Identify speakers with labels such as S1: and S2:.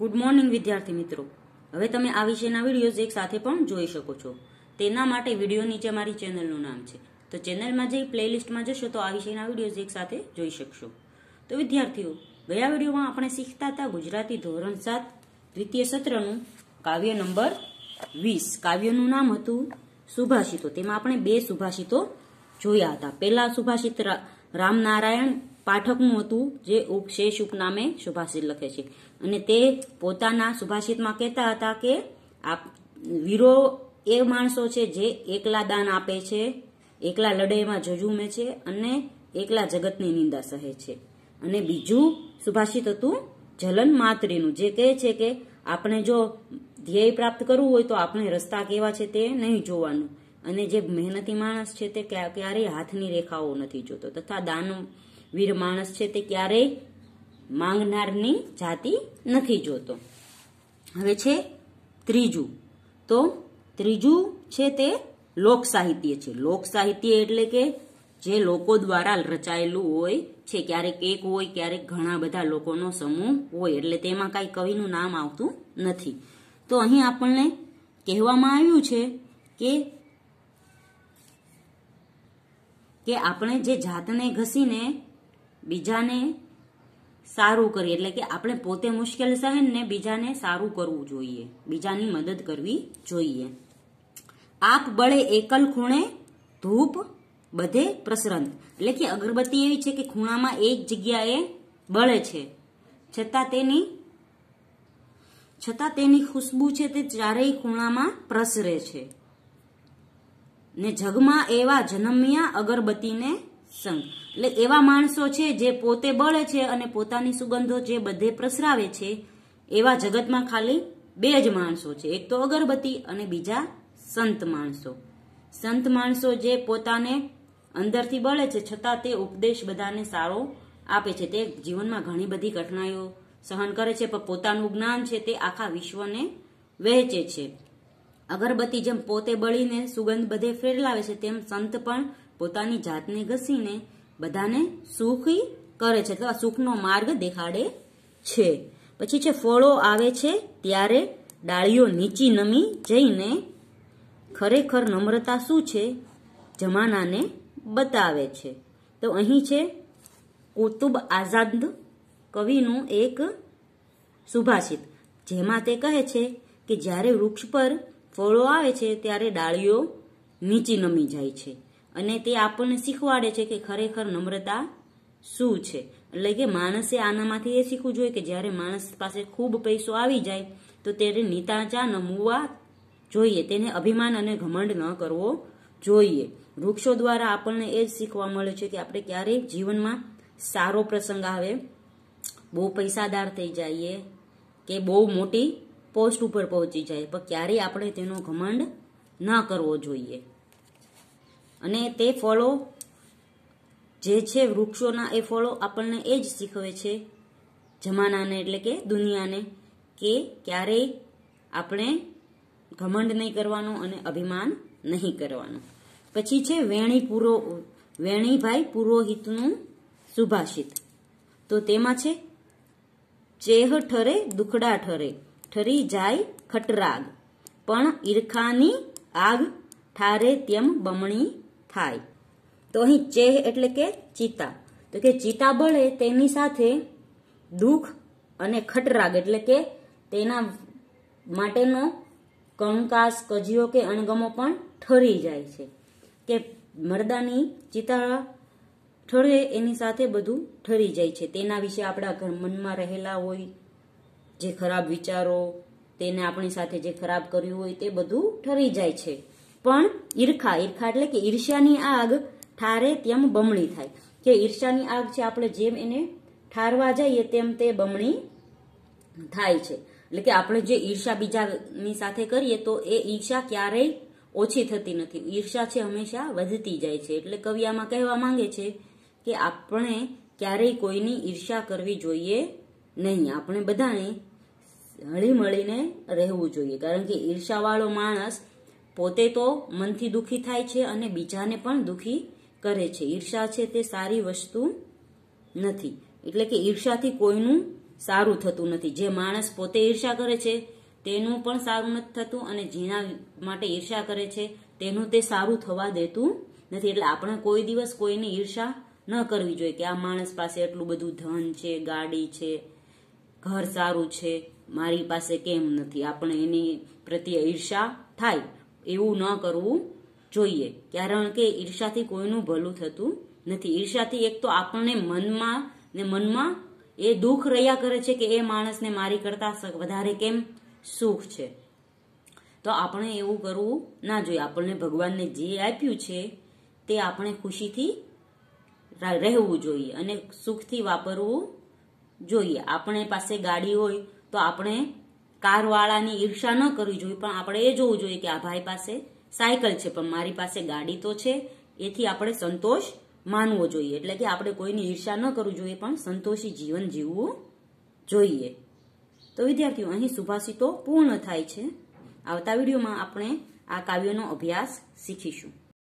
S1: good morning વિદ્યાર્થી મિત્રો હવે તમે આ વિશેના વિડીયોઝ એક સાથે પણ જોઈ શકો છો તેના માટે વિડીયો નીચે મારી ચેનલનું નામ છે તો ચેનલમાં જઈ પ્લેલિસ્ટમાં જશો તો આ વિશેના વિડીયોઝ એક સાથે જોઈ શકશો તો વિદ્યાર્થીઓ ગયા વિડીયોમાં આપણે શીખતા હતા ગુજરાતી ધોરણ સાત દ્વિતીય સત્રનું કાવ્ય નંબર વીસ કાવ્યનું નામ હતું સુભાષિતો તેમાં આપણે બે સુભાષિતો જોયા હતા પહેલા સુભાષિત રામનારાયણ પાઠકનું હતું જે ઉપશેષ ઉપનામે સુભાષિત લખે છે અને તે પોતાના સુભાષિતમાં કહેતા હતા કે આ વીરો એ માણસો છે જે એકલા દાન આપે છે એકલા લડાઈમાં જજુમે છે અને એકલા જગતની નિંદા સહે છે અને બીજું સુભાષિત હતું જલન માત્રીનું જે કહે છે કે આપણે જો ધ્યેય પ્રાપ્ત કરવું હોય તો આપણે રસ્તા કેવા છે તે નહીં જોવાનું અને જે મહેનતી માણસ છે તે ક્યારેય હાથની રેખાઓ નથી જોતો તથા દાન વીર માણસ છે તે ક્યારેય માંગનારની જાતિ નથી જોતો હવે છે ત્રીજું તો ત્રીજું છે તે લોક સાહિત્ય છે લોક સાહિત્ય એટલે કે જે લોકો દ્વારા રચાયેલું હોય છે ક્યારેક એક હોય ક્યારેક ઘણા બધા લોકોનો સમૂહ હોય એટલે તેમાં કાંઈ કવિનું નામ આવતું નથી તો અહીં આપણને કહેવામાં આવ્યું છે કે કે આપણે જે જાતને ઘસીને બીજાને સારું કરીએ એટલે કે આપણે પોતે મુશ્કેલ સહન ને બીજાને સારું કરવું જોઈએ બીજાની મદદ કરવી જોઈએ આપ બળે એકલ ખૂણે ધૂપ બધે પ્રસરંત એટલે કે અગરબત્તી એવી છે કે ખૂણામાં એક જગ્યાએ બળે છે છતાં તેની છતાં તેની ખુશ્બુ છે તે ચારેય ખૂણામાં પ્રસરે છે ને જગમાં એવા જન્મ્યા અગરબત્તીને સંઘ એટલે એવા માણસો છે જે પોતે બળે છે અને પોતાની સુગંધો જે બધે પ્રસરાવે છે એવા જગતમાં ખાલી બે જ માણસો છે એક તો અગરબત્તી અને બીજા સંત માણસો સંત માણસો જે પોતાને અંદરથી બળે છે છતાં તે ઉપદેશ બધાને સારો આપે છે તે જીવનમાં ઘણી બધી કઠિનાઈઓ સહન કરે છે પણ પોતાનું જ્ઞાન છે તે આખા વિશ્વને વહેંચે છે અગરબત્તી જેમ પોતે બળીને સુગંધ બધે ફેરલાવે છે તેમ સંત પણ પોતાની જાતને ઘસીને બધાને સુખી કરે છે અથવા સુખનો માર્ગ દેખાડે છે પછી છે ફળો આવે છે ત્યારે ડાળીઓ નીચી નમી જઈને ખરેખર નમ્રતા શું છે જમાનાને બતાવે છે તો અહીં છે કુતુબ આઝાદ કવિનું એક સુભાષિત જેમાં તે કહે છે કે જ્યારે વૃક્ષ પર ફળો આવે છે ત્યારે ડાળીઓ નીચી નમી જાય છે અને તે આપણને શીખવાડે છે કે ખરેખર નમ્રતા શું છે એટલે કે માણસે આનામાંથી એ શીખવું જોઈએ કે જ્યારે માણસ પાસે ખૂબ પૈસો આવી જાય તો તેને નીતાચા નમવા જોઈએ તેને અભિમાન અને ઘમંડ ન કરવો જોઈએ વૃક્ષો દ્વારા આપણને એ જ શીખવા મળે છે કે આપણે ક્યારેય જીવનમાં સારો પ્રસંગ આવે બહુ પૈસાદાર થઈ જઈએ કે બહુ મોટી પોસ્ટ ઉપર પહોંચી જાય પણ ક્યારેય આપણે તેનો ઘમંડ ન કરવો જોઈએ અને તે ફળો જે છે વૃક્ષોના એ ફળો આપણને એ જ શીખવે છે જમાનાને એટલે કે દુનિયાને કે ક્યારેય આપણે ઘમંડ નહીં કરવાનો અને અભિમાન નહીં કરવાનું પછી છે વેણી પૂરો વેણીભાઈ પુરોહિતનું સુભાષિત તો તેમાં છે ચેહ ઠરે દુખડા ઠરે ઠરી જાય ખટરાગ પણ ઈરખાની આગ ઠારે તેમ બમણી થાય તો અહીં ચેહ એટલે કે ચિતા તો કે ચિતા બળે તેની સાથે દુઃખ અને ખટરાગ એટલે કે તેના માટેનો કંકાસ કજીઓ કે અણગમો પણ ઠરી જાય છે કે મરદાની ચિતા ઠળે એની સાથે બધું ઠરી જાય છે તેના વિશે આપણા ઘર મનમાં રહેલા હોય જે ખરાબ વિચારો તેને આપણી સાથે જે ખરાબ કર્યું હોય તે બધું ઠરી જાય છે પણ ઈર્ખા ઈર્ખા એટલે કે ઈર્ષ્યાની આગ ઠારે તેમ બમણી થાય કે ઈર્ષ્યાની આગ છે આપણે જેમ એને ઠારવા જઈએ તેમ તે બમણી થાય છે એટલે કે આપણે જે ઈર્ષા બીજાની સાથે કરીએ તો એ ઈર્ષા ક્યારેય ઓછી થતી નથી ઈર્ષા છે હંમેશા વધતી જાય છે એટલે કવિ આમાં કહેવા માંગે છે કે આપણે ક્યારેય કોઈની ઈર્ષા કરવી જોઈએ નહીં આપણે બધાને હળીમળીને રહેવું જોઈએ કારણ કે ઈર્ષાવાળો માણસ પોતે તો મનથી દુખી થાય છે અને બીજાને પણ દુખી કરે છે ઈર્ષા છે તે સારી વસ્તુ નથી એટલે કે ઈર્ષાથી કોઈનું સારું થતું નથી જે માણસ પોતે ઈર્ષા કરે છે તેનું પણ સારું નથી થતું અને જેના માટે ઈર્ષા કરે છે તેનું તે સારું થવા દેતું નથી એટલે આપણે કોઈ દિવસ કોઈની ઈર્ષા ન કરવી જોઈએ કે આ માણસ પાસે એટલું બધું ધન છે ગાડી છે ઘર સારું છે મારી પાસે કેમ નથી આપણે એની પ્રત્યે ઈર્ષા થાય એવું ન કરવું જોઈએ કારણ કે ઈર્ષાથી કોઈનું ભલું થતું નથી ઈર્ષાથી એક તો આપણને મનમાં ને મનમાં એ દુઃખ રહ્યા કરે છે કે એ માણસને મારી કરતા વધારે કેમ સુખ છે તો આપણે એવું કરવું ના જોઈએ આપણને ભગવાનને જે આપ્યું છે તે આપણે ખુશીથી રહેવું જોઈએ અને સુખથી વાપરવું જોઈએ આપણે પાસે ગાડી હોય તો આપણે કારવાળાની ઈર્ષા ન કરવી જોઈએ પણ આપણે એ જોવું જોઈએ કે આ ભાઈ પાસે સાયકલ છે પણ મારી પાસે ગાડી તો છે એથી આપણે સંતોષ માનવો જોઈએ એટલે કે આપણે કોઈની ઈર્ષા ન કરવું જોઈએ પણ સંતોષી જીવન જીવવું જોઈએ તો વિદ્યાર્થીઓ અહીં સુભાષિતો પૂર્ણ થાય છે આવતા વિડીયોમાં આપણે આ કાવ્યનો અભ્યાસ શીખીશું